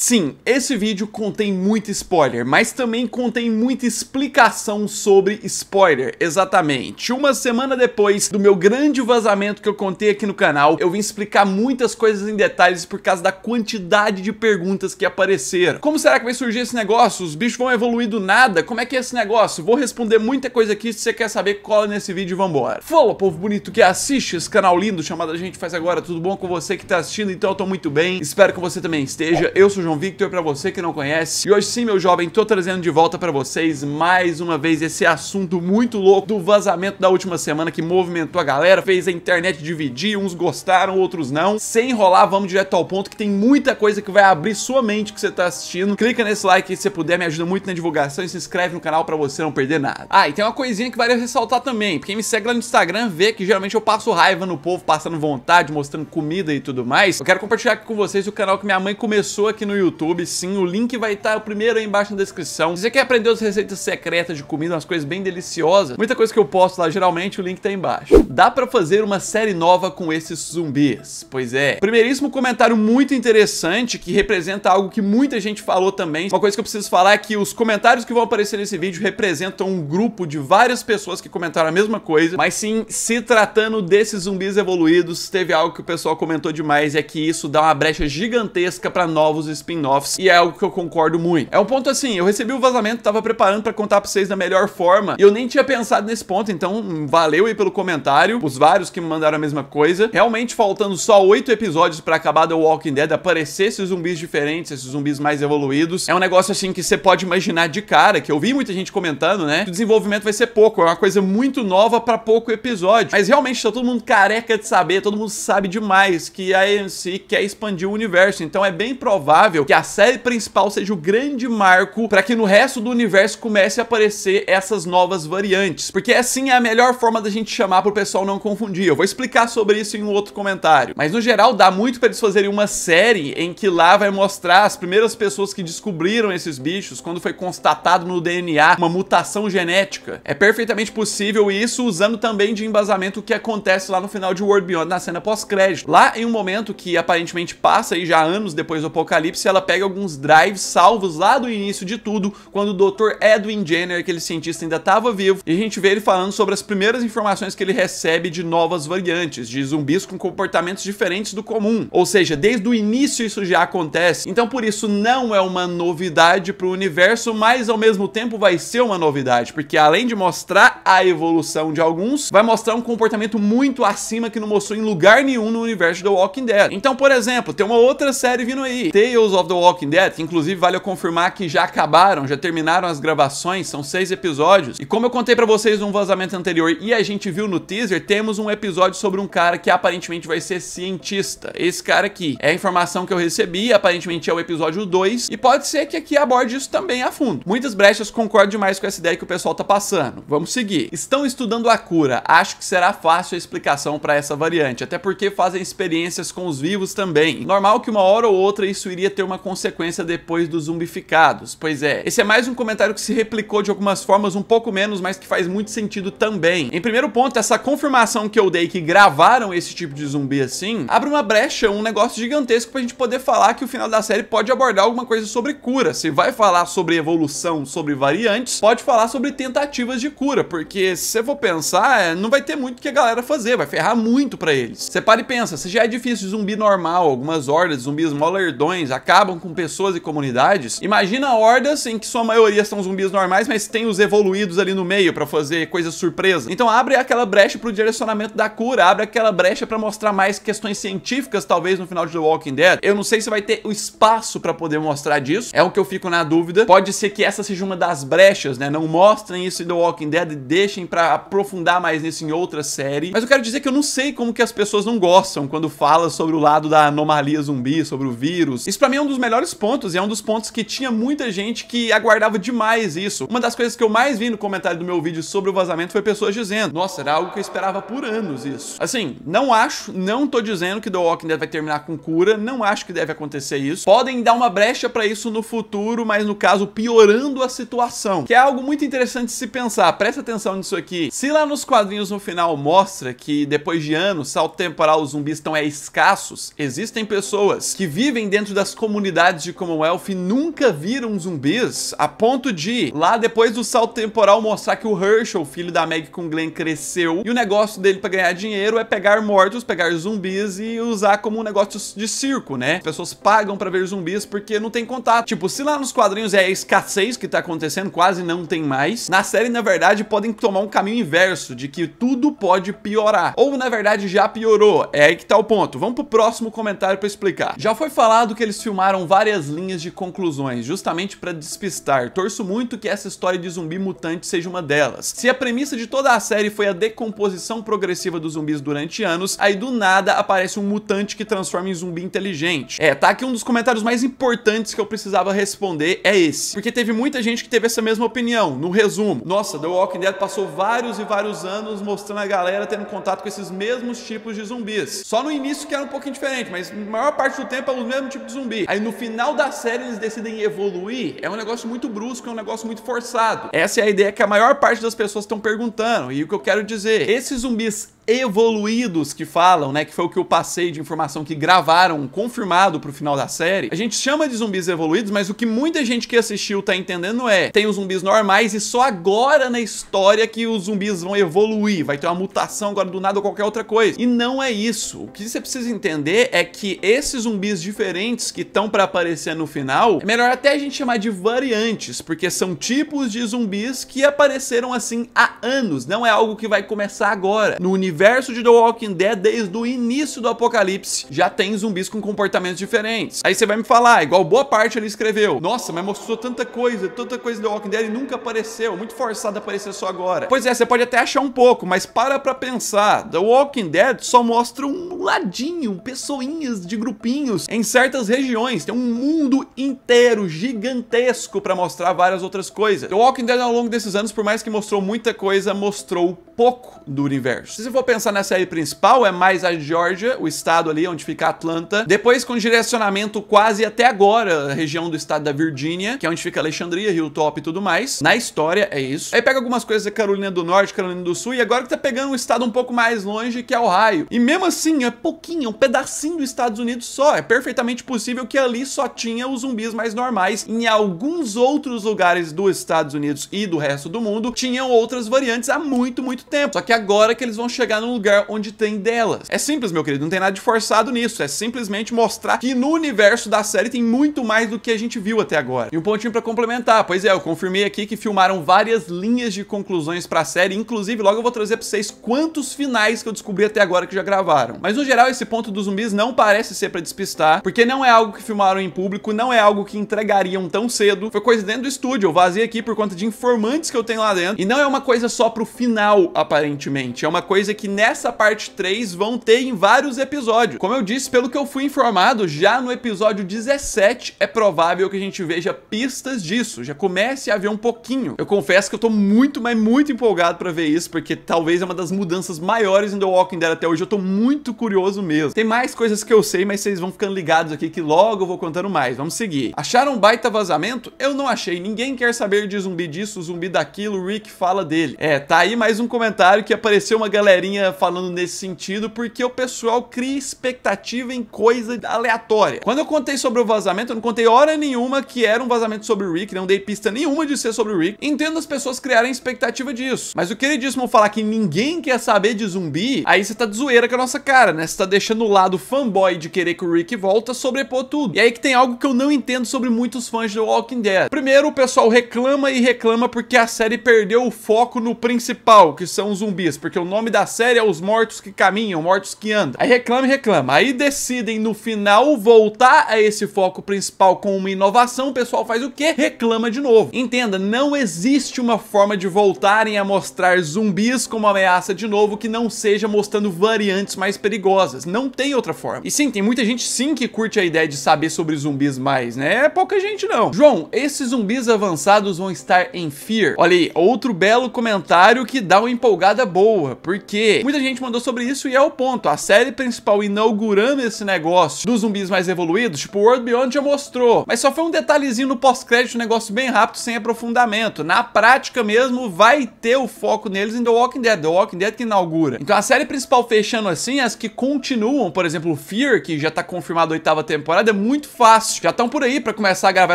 Sim, esse vídeo contém muito spoiler, mas também contém muita explicação sobre spoiler, exatamente. Uma semana depois do meu grande vazamento que eu contei aqui no canal, eu vim explicar muitas coisas em detalhes por causa da quantidade de perguntas que apareceram. Como será que vai surgir esse negócio? Os bichos vão evoluir do nada? Como é que é esse negócio? Vou responder muita coisa aqui, se você quer saber, cola nesse vídeo e vambora. Fala, povo bonito que assiste esse canal lindo chamado A Gente Faz Agora, tudo bom com você que tá assistindo? Então eu tô muito bem, espero que você também esteja. Eu sou o João Victor, para você que não conhece. E hoje sim, meu jovem, tô trazendo de volta para vocês mais uma vez esse assunto muito louco do vazamento da última semana que movimentou a galera, fez a internet dividir, uns gostaram, outros não. Sem enrolar, vamos direto ao ponto que tem muita coisa que vai abrir sua mente que você tá assistindo. Clica nesse like se puder, me ajuda muito na divulgação e se inscreve no canal para você não perder nada. Ah, e tem uma coisinha que vale ressaltar também. Quem me segue lá no Instagram vê que geralmente eu passo raiva no povo, passando vontade, mostrando comida e tudo mais. Eu quero compartilhar aqui com vocês o canal que minha mãe começou aqui no YouTube, sim. O link vai estar o primeiro aí embaixo na descrição. Se você quer aprender as receitas secretas de comida, umas coisas bem deliciosas, muita coisa que eu posto lá, geralmente o link tá embaixo. Dá pra fazer uma série nova com esses zumbis? Pois é. Primeiríssimo comentário muito interessante, que representa algo que muita gente falou também. Uma coisa que eu preciso falar é que os comentários que vão aparecer nesse vídeo representam um grupo de várias pessoas que comentaram a mesma coisa, mas sim, se tratando desses zumbis evoluídos, teve algo que o pessoal comentou demais, é que isso dá uma brecha gigantesca para novos spin-offs, e é algo que eu concordo muito. É um ponto assim, eu recebi o vazamento, tava preparando para contar pra vocês da melhor forma, e eu nem tinha pensado nesse ponto, então valeu aí pelo comentário, os vários que me mandaram a mesma coisa. Realmente faltando só oito episódios para acabar The Walking Dead, aparecer esses zumbis diferentes, esses zumbis mais evoluídos, é um negócio assim que você pode imaginar de cara, que eu vi muita gente comentando, né? Que o desenvolvimento vai ser pouco, é uma coisa muito nova para pouco episódio. Mas realmente tá todo mundo careca de saber, todo mundo sabe demais que a AMC quer expandir o universo, então é bem provável provável que a série principal seja o grande marco para que no resto do universo comece a aparecer essas novas variantes, porque assim é a melhor forma da gente chamar pro pessoal não confundir. Eu vou explicar sobre isso em um outro comentário. Mas no geral dá muito para eles fazerem uma série em que lá vai mostrar as primeiras pessoas que descobriram esses bichos quando foi constatado no DNA uma mutação genética. É perfeitamente possível isso usando também de embasamento o que acontece lá no final de World Beyond na cena pós-crédito. Lá em um momento que aparentemente passa e já anos depois do apocalipse se ela pega alguns drives salvos lá do início de tudo, quando o Dr. Edwin Jenner, aquele cientista, ainda estava vivo, e a gente vê ele falando sobre as primeiras informações que ele recebe de novas variantes, de zumbis com comportamentos diferentes do comum. Ou seja, desde o início isso já acontece. Então, por isso, não é uma novidade para o universo, mas ao mesmo tempo vai ser uma novidade, porque além de mostrar a evolução de alguns, vai mostrar um comportamento muito acima que não mostrou em lugar nenhum no universo do Walking Dead. Então, por exemplo, tem uma outra série vindo aí, Tales Tales of the Walking Dead, que inclusive vale confirmar que já acabaram, já terminaram as gravações, são seis episódios. E como eu contei pra vocês num vazamento anterior e a gente viu no teaser, temos um episódio sobre um cara que aparentemente vai ser cientista. Esse cara aqui. É a informação que eu recebi, aparentemente é o episódio 2, e pode ser que aqui aborde isso também a fundo. Muitas brechas concordam demais com essa ideia que o pessoal tá passando. Vamos seguir. Estão estudando a cura, acho que será fácil a explicação para essa variante, até porque fazem experiências com os vivos também. Normal que uma hora ou outra isso iria ter uma consequência depois dos zumbificados. Pois é, esse é mais um comentário que se replicou de algumas formas um pouco menos, mas que faz muito sentido também. Em primeiro ponto, essa confirmação que eu dei que gravaram esse tipo de zumbi assim, abre uma brecha, um negócio gigantesco pra gente poder falar que o final da série pode abordar alguma coisa sobre cura. Se vai falar sobre evolução, sobre variantes, pode falar sobre tentativas de cura, porque se você for pensar, é, não vai ter muito que a galera fazer, vai ferrar muito pra eles. Você para e pensa, se já é difícil zumbi normal, algumas hordas, zumbis molerdões, a acabam com pessoas e comunidades, imagina hordas em que sua maioria são zumbis normais, mas tem os evoluídos ali no meio para fazer coisas surpresa. Então abre aquela brecha pro direcionamento da cura, abre aquela brecha para mostrar mais questões científicas, talvez, no final de The Walking Dead. Eu não sei se vai ter o espaço para poder mostrar disso, é o que eu fico na dúvida. Pode ser que essa seja uma das brechas, né? Não mostrem isso em The Walking Dead e deixem para aprofundar mais nisso em outra série. Mas eu quero dizer que eu não sei como que as pessoas não gostam quando fala sobre o lado da anomalia zumbi, sobre o vírus. Isso pra mim é um dos melhores pontos, e é um dos pontos que tinha muita gente que aguardava demais isso. Uma das coisas que eu mais vi no comentário do meu vídeo sobre o vazamento foi pessoas dizendo, nossa, era algo que eu esperava por anos isso. Assim, não acho, não tô dizendo que The Walking Dead vai terminar com cura, não acho que deve acontecer isso. Podem dar uma brecha para isso no futuro, mas no caso piorando a situação, que é algo muito interessante se pensar. Presta atenção nisso aqui. Se lá nos quadrinhos no final mostra que depois de anos, salto temporal, os zumbis estão é escassos, existem pessoas que vivem dentro das comunidades comunidades de Commonwealth nunca viram zumbis, a ponto de, lá depois do salto temporal, mostrar que o Herschel, filho da Meg com Glenn, cresceu, e o negócio dele para ganhar dinheiro é pegar mortos, pegar zumbis e usar como um negócio de circo, né? As pessoas pagam para ver zumbis porque não tem contato. Tipo, se lá nos quadrinhos é a escassez que tá acontecendo, quase não tem mais, na série, na verdade, podem tomar um caminho inverso, de que tudo pode piorar. Ou, na verdade, já piorou. É aí que tá o ponto. Vamos pro próximo comentário para explicar. Já foi falado que eles filmaram várias linhas de conclusões, justamente para despistar. Torço muito que essa história de zumbi mutante seja uma delas. Se a premissa de toda a série foi a decomposição progressiva dos zumbis durante anos, aí do nada aparece um mutante que transforma em zumbi inteligente. É, tá aqui um dos comentários mais importantes que eu precisava responder é esse. Porque teve muita gente que teve essa mesma opinião. No resumo, nossa, The Walking Dead passou vários e vários anos mostrando a galera tendo contato com esses mesmos tipos de zumbis. Só no início que era um pouquinho diferente, mas a maior parte do tempo é o mesmo tipo de zumbi ali. Aí no final da série eles decidem evoluir. É um negócio muito brusco, é um negócio muito forçado. Essa é a ideia que a maior parte das pessoas estão perguntando. E o que eu quero dizer, esses zumbis evoluídos que falam, né, que foi o que eu passei de informação que gravaram, confirmado pro final da série, a gente chama de zumbis evoluídos, mas o que muita gente que assistiu tá entendendo é, tem os zumbis normais e só agora na história que os zumbis vão evoluir, vai ter uma mutação agora do nada ou qualquer outra coisa. E não é isso. O que você precisa entender é que esses zumbis diferentes que estão para aparecer no final, é melhor até a gente chamar de variantes, porque são tipos de zumbis que apareceram assim há anos, não é algo que vai começar agora. No universo universo de The Walking Dead desde o início do apocalipse já tem zumbis com comportamentos diferentes. Aí você vai me falar, igual boa parte ele escreveu, nossa, mas mostrou tanta coisa, tanta coisa do The Walking Dead e nunca apareceu, muito forçado aparecer só agora. Pois é, você pode até achar um pouco, mas para pra pensar, The Walking Dead só mostra um ladinho, pessoinhas de grupinhos em certas regiões. Tem um mundo inteiro gigantesco para mostrar várias outras coisas. O Walking Dead ao longo desses anos, por mais que mostrou muita coisa, mostrou pouco do universo. Se você for pensar na série principal, é mais a Georgia, o estado ali onde fica Atlanta, depois com direcionamento quase até agora, a região do estado da Virgínia, que é onde fica Alexandria, Hilltop e tudo mais. Na história é isso. Aí pega algumas coisas da Carolina do Norte, Carolina do Sul e agora que tá pegando um estado um pouco mais longe, que é Ohio. E mesmo assim, pouquinho, um pedacinho dos Estados Unidos só. É perfeitamente possível que ali só tinha os zumbis mais normais. Em alguns outros lugares dos Estados Unidos e do resto do mundo, tinham outras variantes há muito, muito tempo. Só que agora que eles vão chegar num lugar onde tem delas. É simples, meu querido, não tem nada de forçado nisso. É simplesmente mostrar que no universo da série tem muito mais do que a gente viu até agora. E um pontinho para complementar. Pois é, eu confirmei aqui que filmaram várias linhas de conclusões para a série. Inclusive, logo eu vou trazer para vocês quantos finais que eu descobri até agora que já gravaram. Mas no geral, esse ponto dos zumbis não parece ser para despistar, porque não é algo que filmaram em público, não é algo que entregariam tão cedo. Foi coisa dentro do estúdio, eu vazei aqui por conta de informantes que eu tenho lá dentro. E não é uma coisa só pro final, aparentemente. É uma coisa que nessa parte 3 vão ter em vários episódios. Como eu disse, pelo que eu fui informado, já no episódio 17 é provável que a gente veja pistas disso, já comece a ver um pouquinho. Eu confesso que eu tô muito, mas muito empolgado para ver isso, porque talvez é uma das mudanças maiores em The Walking Dead até hoje. Eu tô muito curioso curioso mesmo. Tem mais coisas que eu sei, mas vocês vão ficando ligados aqui que logo eu vou contando mais. Vamos seguir. Acharam um baita vazamento? Eu não achei. Ninguém quer saber de zumbi disso, zumbi daquilo. O Rick fala dele. É, tá aí mais um comentário que apareceu uma galerinha falando nesse sentido, porque o pessoal cria expectativa em coisa aleatória. Quando eu contei sobre o vazamento, eu não contei hora nenhuma que era um vazamento sobre o Rick, não dei pista nenhuma de ser sobre o Rick. Entendo as pessoas criarem expectativa disso. Mas o queridíssimo falar que ninguém quer saber de zumbi, aí você tá de zoeira com a nossa cara, né? né? Você tá deixando o lado fanboy de querer que o Rick volta sobrepor tudo. E aí que tem algo que eu não entendo sobre muitos fãs do Walking Dead. Primeiro, o pessoal reclama e reclama porque a série perdeu o foco no principal, que são os zumbis, porque o nome da série é Os Mortos que Caminham, Mortos que Andam. Aí reclama e reclama. Aí decidem no final voltar a esse foco principal com uma inovação, o pessoal faz o quê? Reclama de novo. Entenda, não existe uma forma de voltarem a mostrar zumbis como ameaça de novo que não seja mostrando variantes mais perigosas perigosas. Não tem outra forma. E sim, tem muita gente sim que curte a ideia de saber sobre zumbis mais, né? É pouca gente não. João, esses zumbis avançados vão estar em Fear. Olha aí, outro belo comentário que dá uma empolgada boa, porque muita gente mandou sobre isso e é o ponto. A série principal inaugurando esse negócio dos zumbis mais evoluídos, tipo World Beyond já mostrou, mas só foi um detalhezinho no pós-crédito, um negócio bem rápido, sem aprofundamento. Na prática mesmo, vai ter o foco neles em The Walking Dead, The Walking Dead que inaugura. Então a série principal fechando assim, as que continuam, por exemplo, Fear, que já tá confirmado a oitava temporada, é muito fácil. Já estão por aí para começar a gravar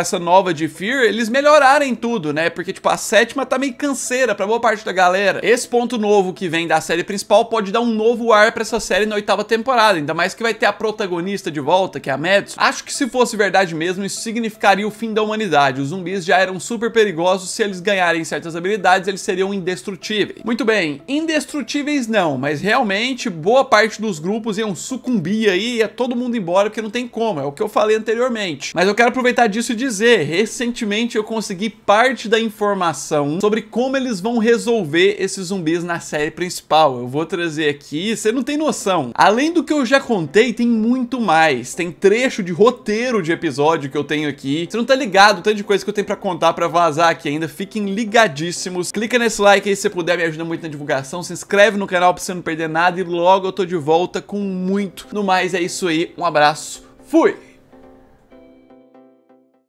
essa nova de Fear, eles melhorarem tudo, né? Porque, tipo, a sétima tá meio canseira pra boa parte da galera. Esse ponto novo que vem da série principal pode dar um novo ar pra essa série na oitava temporada, ainda mais que vai ter a protagonista de volta, que é a Madison. Acho que se fosse verdade mesmo, isso significaria o fim da humanidade. Os zumbis já eram super perigosos, se eles ganharem certas habilidades, eles seriam indestrutíveis. Muito bem, indestrutíveis não, mas realmente boa parte dos grupos grupos iam sucumbir aí, ia todo mundo embora, porque não tem como, é o que eu falei anteriormente. Mas eu quero aproveitar disso e dizer, recentemente eu consegui parte da informação sobre como eles vão resolver esses zumbis na série principal. Eu vou trazer aqui, você não tem noção. Além do que eu já contei, tem muito mais. Tem trecho de roteiro de episódio que eu tenho aqui. Você não tá ligado, tanto de coisa que eu tenho pra contar pra vazar aqui ainda. Fiquem ligadíssimos. Clica nesse like aí se puder, me ajuda muito na divulgação. Se inscreve no canal pra você não perder nada e logo eu tô de volta com muito. No mais, é isso aí. Um abraço. Fui!